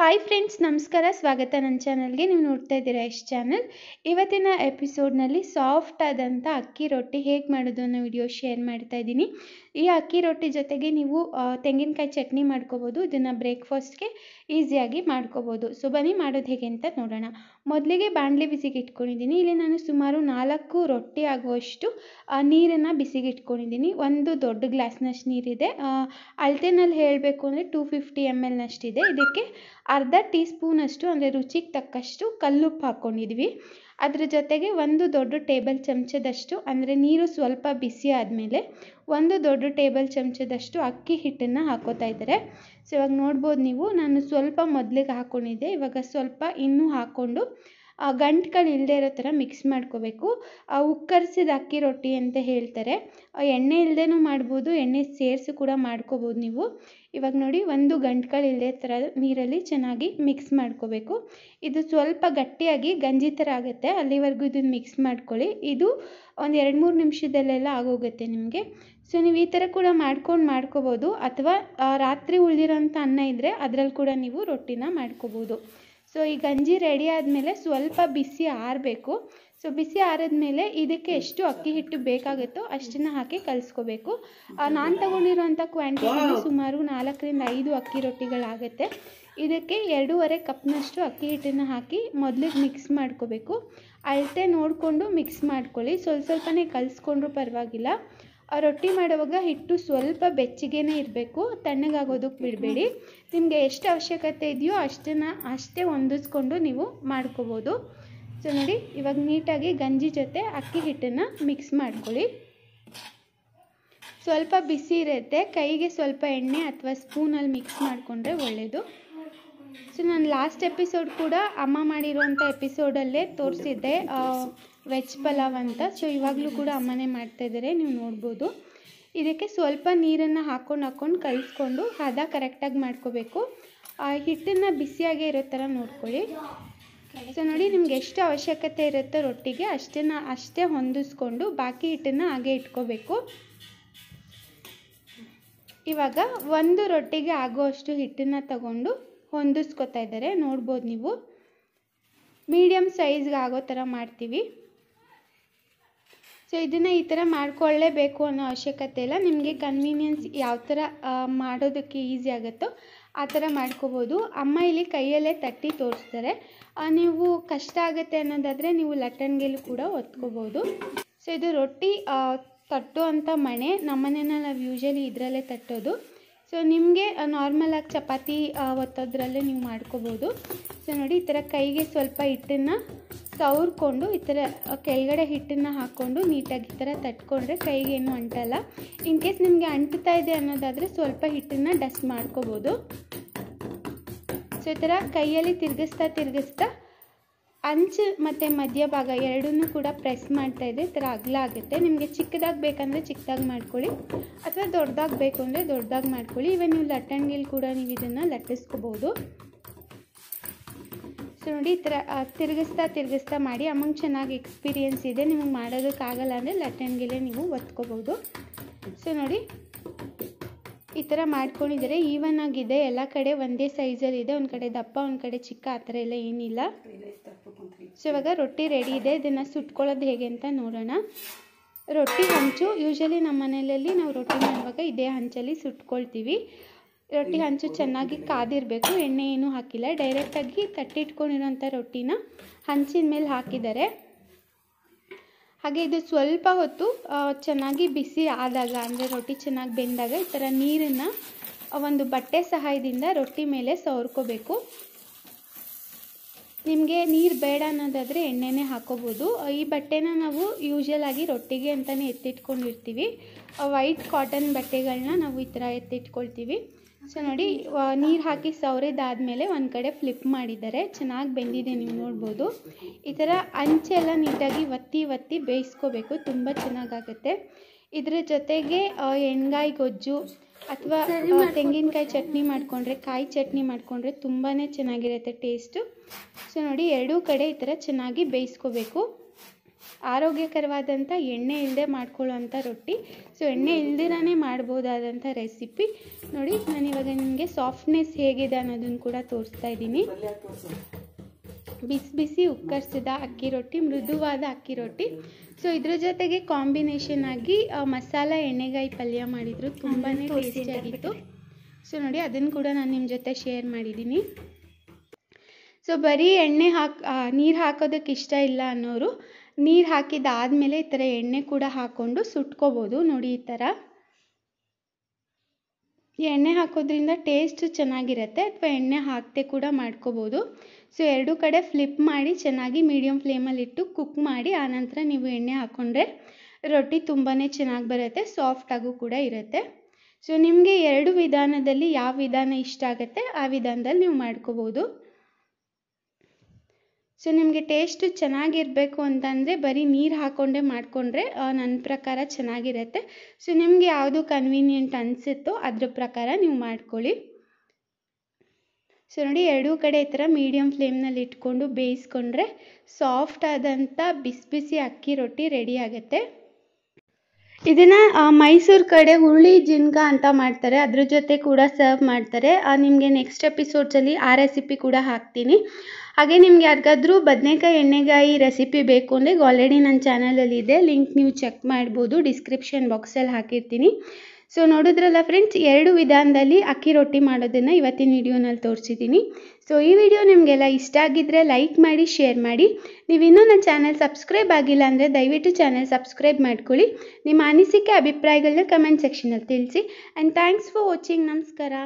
hi friends ನಮಸ್ಕಾರ ಸ್ವಾಗತ ನನ್ನ ಚಾನಲ್ಗೆ ನೀವು ನೋಡ್ತಾ ಇದ್ದೀರಾ ಎಷ್ಟು ಚಾನಲ್ ಇವತ್ತಿನ ಎಪಿಸೋಡ್ನಲ್ಲಿ ಸಾಫ್ಟ್ ಆದಂಥ ಅಕ್ಕಿ ರೊಟ್ಟಿ ಹೇಗೆ ಮಾಡೋದು ಅನ್ನೋ ವಿಡಿಯೋ ಶೇರ್ ಮಾಡ್ತಾ ಇದ್ದೀನಿ ಈ ಅಕ್ಕಿ ರೊಟ್ಟಿ ಜೊತೆಗೆ ನೀವು ತೆಂಗಿನಕಾಯಿ ಚಟ್ನಿ ಮಾಡ್ಕೋಬೋದು ಇದನ್ನು ಬ್ರೇಕ್ಫಾಸ್ಟ್ಗೆ ಈಸಿಯಾಗಿ ಮಾಡ್ಕೋಬೋದು ಸೊ ಬನ್ನಿ ಮಾಡೋದು ಹೇಗೆ ಅಂತ ನೋಡೋಣ ಮೊದಲಿಗೆ ಬಾಣಲೆ ಬಿಸಿಗೆ ಇಟ್ಕೊಂಡಿದ್ದೀನಿ ಇಲ್ಲಿ ನಾನು ಸುಮಾರು ನಾಲ್ಕು ರೊಟ್ಟಿ ಆಗುವಷ್ಟು ನೀರನ್ನು ಬಿಸಿಗೆ ಇಟ್ಕೊಂಡಿದ್ದೀನಿ ಒಂದು ದೊಡ್ಡ ಗ್ಲಾಸ್ನಷ್ಟು ನೀರಿದೆ ಅಳತೆನಲ್ಲಿ ಹೇಳಬೇಕು ಅಂದರೆ ಟೂ ಫಿಫ್ಟಿ ಎಮ್ ಎಲ್ನಷ್ಟಿದೆ ಇದಕ್ಕೆ ಅರ್ಧ ಟೀ ಸ್ಪೂನಷ್ಟು ಅಂದರೆ ರುಚಿಗೆ ತಕ್ಕಷ್ಟು ಕಲ್ಲುಪ್ಪು ಹಾಕ್ಕೊಂಡಿದ್ವಿ ಅದರ ಜೊತೆಗೆ ಒಂದು ದೊಡ್ಡ ಟೇಬಲ್ ಚಮಚದಷ್ಟು ಅಂದರೆ ನೀರು ಸ್ವಲ್ಪ ಬಿಸಿ ಆದಮೇಲೆ ಒಂದು ದೊಡ್ಡ ಟೇಬಲ್ ಚಮಚದಷ್ಟು ಅಕ್ಕಿ ಹಿಟ್ಟನ್ನು ಹಾಕ್ಕೋತಾ ಇದ್ದಾರೆ ಸೊ ಇವಾಗ ನೋಡ್ಬೋದು ನೀವು ನಾನು ಸ್ವಲ್ಪ ಮೊದಲಿಗೆ ಹಾಕ್ಕೊಂಡಿದ್ದೆ ಇವಾಗ ಸ್ವಲ್ಪ ಇನ್ನೂ ಹಾಕ್ಕೊಂಡು ಗಂಟುಗಳು ಇಲ್ಲದೇ ಇರೋ ಥರ ಮಿಕ್ಸ್ ಮಾಡ್ಕೋಬೇಕು ಉಕ್ಕರ್ಸಿದ ಅಕ್ಕಿ ರೊಟ್ಟಿ ಅಂತ ಹೇಳ್ತಾರೆ ಎಣ್ಣೆ ಇಲ್ಲದೇನೂ ಮಾಡ್ಬೋದು ಎಣ್ಣೆ ಸೇರಿಸಿ ಕೂಡ ಮಾಡ್ಕೋಬೋದು ನೀವು ಇವಾಗ ನೋಡಿ ಒಂದು ಗಂಟ್ಗಳು ಇಲ್ಲದೆ ಥರ ನೀರಲ್ಲಿ ಚೆನ್ನಾಗಿ ಮಿಕ್ಸ್ ಮಾಡ್ಕೋಬೇಕು ಇದು ಸ್ವಲ್ಪ ಗಟ್ಟಿಯಾಗಿ ಗಂಜಿ ಥರ ಆಗುತ್ತೆ ಅಲ್ಲಿವರೆಗೂ ಇದನ್ನು ಮಿಕ್ಸ್ ಮಾಡ್ಕೊಳ್ಳಿ ಇದು ಒಂದು ಎರಡು ಮೂರು ನಿಮಿಷದಲ್ಲೆಲ್ಲ ಆಗೋಗುತ್ತೆ ನಿಮಗೆ ಸೊ ನೀವು ಈ ಥರ ಕೂಡ ಮಾಡ್ಕೊಂಡು ಮಾಡ್ಕೋಬೋದು ಅಥವಾ ರಾತ್ರಿ ಉಳಿದಿರೋಂಥ ಅನ್ನ ಇದ್ದರೆ ಅದರಲ್ಲಿ ಕೂಡ ನೀವು ರೊಟ್ಟಿನ ಮಾಡ್ಕೋಬೋದು ಸೊ ಈ ಗಂಜಿ ರೆಡಿ ಆದಮೇಲೆ ಸ್ವಲ್ಪ ಬಿಸಿ ಆರಬೇಕು ಸೊ ಬಿಸಿ ಆರಿದ್ಮೇಲೆ ಇದಕ್ಕೆ ಎಷ್ಟು ಅಕ್ಕಿ ಹಿಟ್ಟು ಬೇಕಾಗುತ್ತೋ ಅಷ್ಟನ್ನು ಹಾಕಿ ಕಲಿಸ್ಕೋಬೇಕು ನಾನು ತಗೊಂಡಿರೋಂಥ ಕ್ವಾಂಟಿಟಿ ಸುಮಾರು ನಾಲ್ಕರಿಂದ ಐದು ಅಕ್ಕಿ ರೊಟ್ಟಿಗಳಾಗುತ್ತೆ ಇದಕ್ಕೆ ಎರಡೂವರೆ ಕಪ್ನಷ್ಟು ಅಕ್ಕಿ ಹಿಟ್ಟನ್ನು ಹಾಕಿ ಮೊದಲಿಗೆ ಮಿಕ್ಸ್ ಮಾಡ್ಕೋಬೇಕು ಅಳತೆ ನೋಡಿಕೊಂಡು ಮಿಕ್ಸ್ ಮಾಡ್ಕೊಳ್ಳಿ ಸ್ವಲ್ಪ ಸ್ವಲ್ಪನೇ ಕಲಿಸ್ಕೊಂಡ್ರೂ ಪರವಾಗಿಲ್ಲ ಆ ರೊಟ್ಟಿ ಮಾಡುವಾಗ ಹಿಟ್ಟು ಸ್ವಲ್ಪ ಬೆಚ್ಚಿಗೆನೇ ಇರಬೇಕು ತಣ್ಣಗಾಗೋದಕ್ಕೆ ಬಿಡಬೇಡಿ ನಿಮಗೆ ಎಷ್ಟು ಅವಶ್ಯಕತೆ ಇದೆಯೋ ಅಷ್ಟನ್ನು ಅಷ್ಟೇ ಹೊಂದಿಸ್ಕೊಂಡು ನೀವು ಮಾಡ್ಕೋಬೋದು ಸೊ ನೋಡಿ ಇವಾಗ ನೀಟಾಗಿ ಗಂಜಿ ಜೊತೆ ಅಕ್ಕಿ ಹಿಟ್ಟನ್ನು ಮಿಕ್ಸ್ ಮಾಡ್ಕೊಳ್ಳಿ ಸ್ವಲ್ಪ ಬಿಸಿ ಇರುತ್ತೆ ಕೈಗೆ ಸ್ವಲ್ಪ ಎಣ್ಣೆ ಅಥವಾ ಸ್ಪೂನಲ್ಲಿ ಮಿಕ್ಸ್ ಮಾಡಿಕೊಂಡ್ರೆ ಒಳ್ಳೆಯದು ಸೊ ನಾನು ಲಾಸ್ಟ್ ಎಪಿಸೋಡ್ ಕೂಡ ಅಮ್ಮ ಮಾಡಿರುವಂಥ ಎಪಿಸೋಡಲ್ಲೇ ತೋರಿಸಿದ್ದೆ ವೆಜ್ ಪಲಾವ್ ಅಂತ ಸೊ ಇವಾಗಲೂ ಕೂಡ ಅಮ್ಮನೇ ಮಾಡ್ತಾ ಮಾಡ್ತಾಯಿದ್ದಾರೆ ನೀವು ನೋಡ್ಬೋದು ಇದಕ್ಕೆ ಸ್ವಲ್ಪ ನೀರನ್ನು ಹಾಕೊಂಡು ಹಾಕ್ಕೊಂಡು ಕಲಿಸ್ಕೊಂಡು ಹದ ಕರೆಕ್ಟಾಗಿ ಮಾಡ್ಕೋಬೇಕು ಹಿಟ್ಟನ್ನು ಬಿಸಿಯಾಗೇ ಇರೋ ಥರ ನೋಡ್ಕೊಳ್ಳಿ ಸೊ ನೋಡಿ ನಿಮ್ಗೆ ಎಷ್ಟು ಅವಶ್ಯಕತೆ ಇರುತ್ತೋ ರೊಟ್ಟಿಗೆ ಅಷ್ಟನ್ನು ಅಷ್ಟೇ ಹೊಂದಿಸ್ಕೊಂಡು ಬಾಕಿ ಹಿಟ್ಟನ್ನು ಹಾಗೆ ಇಟ್ಕೋಬೇಕು ಇವಾಗ ಒಂದು ರೊಟ್ಟಿಗೆ ಆಗೋಷ್ಟು ಹಿಟ್ಟನ್ನು ತಗೊಂಡು ಹೊಂದಿಸ್ಕೊತಾ ಇದ್ದಾರೆ ನೋಡ್ಬೋದು ನೀವು ಮೀಡಿಯಮ್ ಸೈಜ್ಗೆ ಆಗೋ ಥರ ಮಾಡ್ತೀವಿ ಸೊ ಇದನ್ನು ಈ ಥರ ಮಾಡ್ಕೊಳ್ಳೇಬೇಕು ಅನ್ನೋ ಅವಶ್ಯಕತೆ ಇಲ್ಲ ನಿಮಗೆ ಕನ್ವೀನಿಯನ್ಸ್ ಯಾವ ಥರ ಮಾಡೋದಕ್ಕೆ ಈಸಿ ಆಗುತ್ತೋ ಆ ಥರ ಮಾಡ್ಕೋಬೋದು ಅಮ್ಮ ಇಲ್ಲಿ ಕೈಯಲ್ಲೇ ತಟ್ಟಿ ತೋರಿಸ್ತಾರೆ ನೀವು ಕಷ್ಟ ಆಗುತ್ತೆ ಅನ್ನೋದಾದರೆ ನೀವು ಲಟ್ಟಣ್ಗೆಲ್ಲೂ ಕೂಡ ಒತ್ಕೋಬೋದು ಸೊ ಇದು ರೊಟ್ಟಿ ತಟ್ಟೋ ಅಂಥ ಮಣೆ ನಮ್ಮನೇನ ನಾವು ಯೂಶಲಿ ಇದರಲ್ಲೇ ತಟ್ಟೋದು ಸೊ ನಿಮಗೆ ನಾರ್ಮಲಾಗಿ ಚಪಾತಿ ಒತ್ತೋದ್ರಲ್ಲೇ ನೀವು ಮಾಡ್ಕೋಬೋದು ಸೊ ನೋಡಿ ಈ ಥರ ಕೈಗೆ ಸ್ವಲ್ಪ ಹಿಟ್ಟನ್ನು ಸವರ್ಕೊಂಡು ಈ ಥರ ಕೆಳಗಡೆ ಹಿಟ್ಟನ್ನು ಹಾಕ್ಕೊಂಡು ನೀಟಾಗಿ ಈ ಥರ ತಟ್ಕೊಂಡ್ರೆ ಕೈಗೆ ಏನು ಅಂಟಲ್ಲ ಇನ್ ಕೇಸ್ ನಿಮಗೆ ಅಂಟುತ್ತಾ ಇದೆ ಅನ್ನೋದಾದರೆ ಸ್ವಲ್ಪ ಹಿಟ್ಟನ್ನು ಡಸ್ಟ್ ಮಾಡ್ಕೋಬೋದು ಸೊ ಈ ಥರ ಕೈಯಲ್ಲಿ ತಿರ್ಗಿಸ್ತಾ ತಿರ್ಗಿಸ್ತಾ ಅಂಚು ಮತ್ತು ಮಧ್ಯಭಾಗ ಎರಡನ್ನೂ ಕೂಡ ಪ್ರೆಸ್ ಮಾಡ್ತಾ ಇದ್ದರೆ ಈ ಥರ ಅಗಲ ಆಗುತ್ತೆ ನಿಮಗೆ ಚಿಕ್ಕದಾಗಿ ಬೇಕಂದರೆ ಚಿಕ್ಕದಾಗಿ ಮಾಡ್ಕೊಳ್ಳಿ ಅಥವಾ ದೊಡ್ಡದಾಗಿ ಬೇಕು ಅಂದರೆ ದೊಡ್ಡದಾಗಿ ಮಾಡ್ಕೊಳ್ಳಿ ಇವನ್ ನೀವು ಗಿಲ್ ಕೂಡ ನೀವು ಇದನ್ನು ಲಟ್ಟಿಸ್ಕೋಬೋದು ಸೊ ನೋಡಿ ಈ ಥರ ತಿರುಗಿಸ್ತಾ ತಿರುಗಿಸ್ತಾ ಮಾಡಿ ಅಮ್ಮಂಗೆ ಚೆನ್ನಾಗಿ ಎಕ್ಸ್ಪೀರಿಯೆನ್ಸ್ ಇದೆ ನಿಮಗೆ ಮಾಡೋದಕ್ಕಾಗಲ್ಲ ಅಂದರೆ ಗಿಲೇ ನೀವು ಒತ್ಕೋಬೋದು ಸೊ ನೋಡಿ ಈ ಥರ ಮಾಡ್ಕೊಂಡಿದ್ದರೆ ಈವನ್ ಆಗಿದೆ ಎಲ್ಲ ಕಡೆ ಒಂದೇ ಸೈಜಲ್ಲಿದೆ ಇದೆ ಒಂದು ಕಡೆ ದಪ್ಪ ಒಂದು ಕಡೆ ಚಿಕ್ಕ ಆ ಥರ ಎಲ್ಲ ಏನಿಲ್ಲ ಸೊ ಇವಾಗ ರೊಟ್ಟಿ ರೆಡಿ ಇದೆ ಇದನ್ನು ಸುಟ್ಕೊಳ್ಳೋದು ಹೇಗೆ ಅಂತ ನೋಡೋಣ ರೊಟ್ಟಿ ಹಂಚು ಯೂಶಲಿ ನಮ್ಮ ಮನೆಯಲ್ಲಿ ನಾವು ರೊಟ್ಟಿ ಮಾಡುವಾಗ ಇದೇ ಹಂಚಲ್ಲಿ ಸುಟ್ಕೊಳ್ತೀವಿ ರೊಟ್ಟಿ ಹಂಚು ಚೆನ್ನಾಗಿ ಕಾದಿರಬೇಕು ಎಣ್ಣೆ ಏನೂ ಹಾಕಿಲ್ಲ ಡೈರೆಕ್ಟಾಗಿ ತಟ್ಟಿಟ್ಕೊಂಡಿರೋಂಥ ರೊಟ್ಟಿನ ಹಂಚಿನ ಮೇಲೆ ಹಾಕಿದ್ದಾರೆ ಹಾಗೆ ಇದು ಸ್ವಲ್ಪ ಹೊತ್ತು ಚೆನ್ನಾಗಿ ಬಿಸಿ ಆದಾಗ ಅಂದರೆ ರೊಟ್ಟಿ ಚೆನ್ನಾಗಿ ಬೆಂದಾಗ ಈ ಥರ ನೀರನ್ನು ಒಂದು ಬಟ್ಟೆ ಸಹಾಯದಿಂದ ರೊಟ್ಟಿ ಮೇಲೆ ಸವರ್ಕೋಬೇಕು ನಿಮಗೆ ನೀರು ಬೇಡ ಅನ್ನೋದಾದರೆ ಎಣ್ಣೆನೇ ಹಾಕೋಬೋದು ಈ ಬಟ್ಟೆನ ನಾವು ಯೂಶಲ್ ಆಗಿ ರೊಟ್ಟಿಗೆ ಅಂತಲೇ ಎತ್ತಿಟ್ಕೊಂಡಿರ್ತೀವಿ ವೈಟ್ ಕಾಟನ್ ಬಟ್ಟೆಗಳನ್ನ ನಾವು ಈ ಥರ ಎತ್ತಿಟ್ಕೊಳ್ತೀವಿ ಸೊ ನೋಡಿ ನೀರು ಹಾಕಿ ಸವರಿದಾದ್ಮೇಲೆ ಒಂದು ಕಡೆ ಫ್ಲಿಪ್ ಮಾಡಿದ್ದಾರೆ ಚೆನ್ನಾಗಿ ಬೆಂದಿದೆ ನೀವು ನೋಡ್ಬೋದು ಈ ಥರ ಅಂಚೆ ಎಲ್ಲ ನೀಟಾಗಿ ಒತ್ತಿ ಒತ್ತಿ ಬೇಯಿಸ್ಕೋಬೇಕು ತುಂಬ ಚೆನ್ನಾಗಾಗತ್ತೆ ಇದರ ಜೊತೆಗೆ ಎಣ್ಗಾಯಿ ಗೊಜ್ಜು ಅಥವಾ ತೆಂಗಿನಕಾಯಿ ಚಟ್ನಿ ಮಾಡಿಕೊಂಡ್ರೆ ಕಾಯಿ ಚಟ್ನಿ ಮಾಡಿಕೊಂಡ್ರೆ ತುಂಬಾ ಚೆನ್ನಾಗಿರುತ್ತೆ ಟೇಸ್ಟು ಸೊ ನೋಡಿ ಎರಡೂ ಕಡೆ ಈ ಥರ ಚೆನ್ನಾಗಿ ಬೇಯಿಸ್ಕೋಬೇಕು ಆರೋಗ್ಯಕರವಾದಂಥ ಎಣ್ಣೆ ಇಲ್ಲದೆ ಮಾಡ್ಕೊಳ್ಳೋವಂಥ ರೊಟ್ಟಿ ಸೊ ಎಣ್ಣೆ ಇಲ್ದಿರೇ ಮಾಡ್ಬೋದಾದಂಥ ರೆಸಿಪಿ ನೋಡಿ ನಾನು ಇವಾಗ ನಿಮಗೆ ಸಾಫ್ಟ್ನೆಸ್ ಹೇಗಿದೆ ಅನ್ನೋದನ್ನು ಕೂಡ ತೋರಿಸ್ತಾ ಇದ್ದೀನಿ ಬಿಸಿ ಬಿಸಿ ಉಕ್ಕರ್ಸಿದ ಅಕ್ಕಿ ರೊಟ್ಟಿ ಮೃದುವಾದ ಅಕ್ಕಿ ರೊಟ್ಟಿ ಸೊ ಇದ್ರ ಜೊತೆಗೆ ಕಾಂಬಿನೇಷನ್ ಆಗಿ ಮಸಾಲ ಎಣ್ಣೆಗಾಯಿ ಪಲ್ಯ ಮಾಡಿದ್ರು ತುಂಬಾ ಟೇಸ್ಟಿಯಾಗಿತ್ತು ಸೊ ನೋಡಿ ಅದನ್ನು ಕೂಡ ನಾನು ನಿಮ್ಮ ಜೊತೆ ಶೇರ್ ಮಾಡಿದ್ದೀನಿ ಸೊ ಬರೀ ಎಣ್ಣೆ ಹಾಕಿ ನೀರು ಹಾಕೋದಕ್ಕೆ ಇಷ್ಟ ಇಲ್ಲ ಅನ್ನೋರು ನೀರು ಹಾಕಿದ್ದಾದಮೇಲೆ ಈ ಥರ ಎಣ್ಣೆ ಕೂಡ ಹಾಕ್ಕೊಂಡು ಸುಟ್ಕೋಬೋದು ನೋಡಿ ಈ ಥರ ಎಣ್ಣೆ ಹಾಕೋದ್ರಿಂದ ಟೇಸ್ಟ್ ಚೆನ್ನಾಗಿರುತ್ತೆ ಅಥವಾ ಎಣ್ಣೆ ಹಾಕದೆ ಕೂಡ ಮಾಡ್ಕೋಬೋದು ಸೊ ಎರಡು ಕಡೆ ಫ್ಲಿಪ್ ಮಾಡಿ ಚೆನ್ನಾಗಿ ಮೀಡಿಯಮ್ ಫ್ಲೇಮಲ್ಲಿಟ್ಟು ಕುಕ್ ಮಾಡಿ ಆನಂತರ ನೀವು ಎಣ್ಣೆ ಹಾಕ್ಕೊಂಡ್ರೆ ರೊಟ್ಟಿ ತುಂಬಾ ಚೆನ್ನಾಗಿ ಬರುತ್ತೆ ಸಾಫ್ಟಾಗೂ ಕೂಡ ಇರುತ್ತೆ ಸೊ ನಿಮಗೆ ಎರಡು ವಿಧಾನದಲ್ಲಿ ಯಾವ ವಿಧಾನ ಇಷ್ಟ ಆಗುತ್ತೆ ಆ ವಿಧಾನದಲ್ಲಿ ನೀವು ಮಾಡ್ಕೋಬೋದು ಸೊ ನಿಮಗೆ ಟೇಸ್ಟು ಚೆನ್ನಾಗಿರಬೇಕು ಅಂತಂದರೆ ಬರೀ ನೀರು ಹಾಕ್ಕೊಂಡೇ ಮಾಡಿಕೊಂಡ್ರೆ ನನ್ನ ಪ್ರಕಾರ ಚೆನ್ನಾಗಿರತ್ತೆ ಸೊ ನಿಮಗೆ ಯಾವುದು ಕನ್ವೀನಿಯೆಂಟ್ ಅನಿಸುತ್ತೋ ಅದ್ರ ಪ್ರಕಾರ ನೀವು ಮಾಡ್ಕೊಳ್ಳಿ ಸೊ ನೋಡಿ ಎರಡೂ ಕಡೆ ಈ ಥರ ಮೀಡಿಯಮ್ ಫ್ಲೇಮ್ನಲ್ಲಿ ಇಟ್ಕೊಂಡು ಬೇಯಿಸ್ಕೊಂಡ್ರೆ ಸಾಫ್ಟ್ ಬಿಸಿ ಬಿಸಿ ಅಕ್ಕಿ ರೊಟ್ಟಿ ರೆಡಿ ಆಗುತ್ತೆ ಇದನ್ನು ಮೈಸೂರು ಕಡೆ ಹುರುಳಿ ಜಿನ್ಕ ಅಂತ ಮಾಡ್ತಾರೆ ಅದ್ರ ಜೊತೆ ಕೂಡ ಸರ್ವ್ ಮಾಡ್ತಾರೆ ನಿಮಗೆ ನೆಕ್ಸ್ಟ್ ಎಪಿಸೋಡ್ಸಲ್ಲಿ ಆ ರೆಸಿಪಿ ಕೂಡ ಹಾಕ್ತೀನಿ ಹಾಗೆ ನಿಮ್ಗೆ ಯಾರಿಗಾದ್ರೂ ಬದನೆಕಾಯಿ ಎಣ್ಣೆಗಾಯಿ ರೆಸಿಪಿ ಬೇಕು ಅಂದರೆ ಆಲ್ರೆಡಿ ನನ್ನ ಚಾನಲಲ್ಲಿ ಇದೆ ಲಿಂಕ್ ನೀವು ಚೆಕ್ ಮಾಡ್ಬೋದು ಡಿಸ್ಕ್ರಿಪ್ಷನ್ ಬಾಕ್ಸಲ್ಲಿ ಹಾಕಿರ್ತೀನಿ ಸೊ ನೋಡಿದ್ರಲ್ಲ ಫ್ರೆಂಡ್ಸ್ ಎರಡು ವಿಧಾನದಲ್ಲಿ ಅಕ್ಕಿ ರೊಟ್ಟಿ ಮಾಡೋದನ್ನು ಇವತ್ತಿನ ವಿಡಿಯೋನಲ್ಲಿ ತೋರಿಸಿದ್ದೀನಿ ಸೊ ಈ ವಿಡಿಯೋ ನಿಮಗೆಲ್ಲ ಇಷ್ಟ ಆಗಿದ್ದರೆ ಲೈಕ್ ಮಾಡಿ ಶೇರ್ ಮಾಡಿ ನೀವು ಇನ್ನೂ ನನ್ನ ಚಾನಲ್ ಸಬ್ಸ್ಕ್ರೈಬ್ ಆಗಿಲ್ಲ ಅಂದರೆ ದಯವಿಟ್ಟು ಚಾನಲ್ ಸಬ್ಸ್ಕ್ರೈಬ್ ಮಾಡ್ಕೊಳ್ಳಿ ನಿಮ್ಮ ಅನಿಸಿಕೆ ಅಭಿಪ್ರಾಯಗಳನ್ನ ಕಮೆಂಟ್ ಸೆಕ್ಷನಲ್ಲಿ ತಿಳಿಸಿ ಆ್ಯಂಡ್ ಥ್ಯಾಂಕ್ಸ್ ಫಾರ್ ವಾಚಿಂಗ್ ನಮಸ್ಕಾರ